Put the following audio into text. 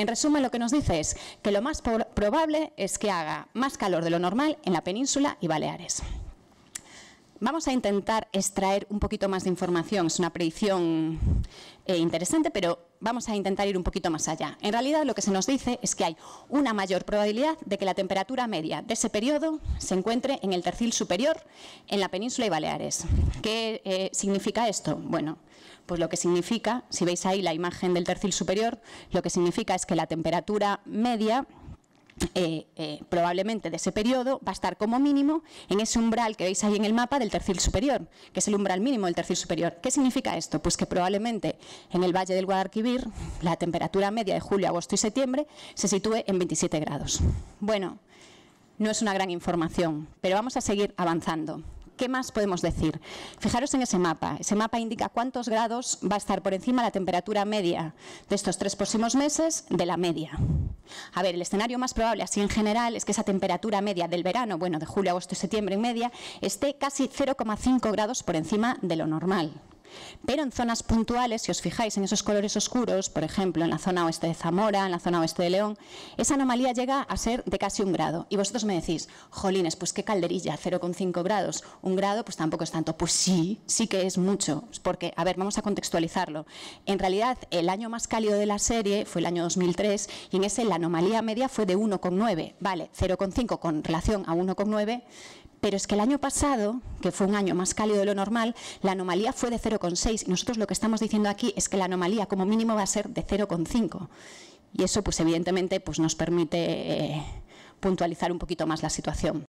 En resumen, lo que nos dice es que lo más probable es que haga más calor de lo normal en la península y Baleares. Vamos a intentar extraer un poquito más de información. Es una predicción eh, interesante, pero vamos a intentar ir un poquito más allá. En realidad, lo que se nos dice es que hay una mayor probabilidad de que la temperatura media de ese periodo se encuentre en el tercil superior, en la península y Baleares. ¿Qué eh, significa esto? Bueno, pues lo que significa, si veis ahí la imagen del tercil superior, lo que significa es que la temperatura media eh, eh, probablemente de ese periodo, va a estar como mínimo en ese umbral que veis ahí en el mapa del tercil superior, que es el umbral mínimo del tercil superior. ¿Qué significa esto? Pues que probablemente en el Valle del Guadalquivir la temperatura media de julio, agosto y septiembre se sitúe en 27 grados. Bueno, no es una gran información, pero vamos a seguir avanzando. ¿Qué más podemos decir? Fijaros en ese mapa. Ese mapa indica cuántos grados va a estar por encima la temperatura media de estos tres próximos meses de la media. A ver, el escenario más probable, así en general, es que esa temperatura media del verano, bueno, de julio, agosto y septiembre en media, esté casi 0,5 grados por encima de lo normal. Pero en zonas puntuales, si os fijáis en esos colores oscuros, por ejemplo, en la zona oeste de Zamora, en la zona oeste de León, esa anomalía llega a ser de casi un grado. Y vosotros me decís, jolines, pues qué calderilla, 0,5 grados. Un grado, pues tampoco es tanto. Pues sí, sí que es mucho. Porque, a ver, vamos a contextualizarlo. En realidad, el año más cálido de la serie fue el año 2003 y en ese la anomalía media fue de 1,9. Vale, 0,5 con relación a 1,9, pero es que el año pasado, que fue un año más cálido de lo normal, la anomalía fue de 0,6. Nosotros lo que estamos diciendo aquí es que la anomalía como mínimo va a ser de 0,5. Y eso, pues evidentemente, pues nos permite eh, puntualizar un poquito más la situación.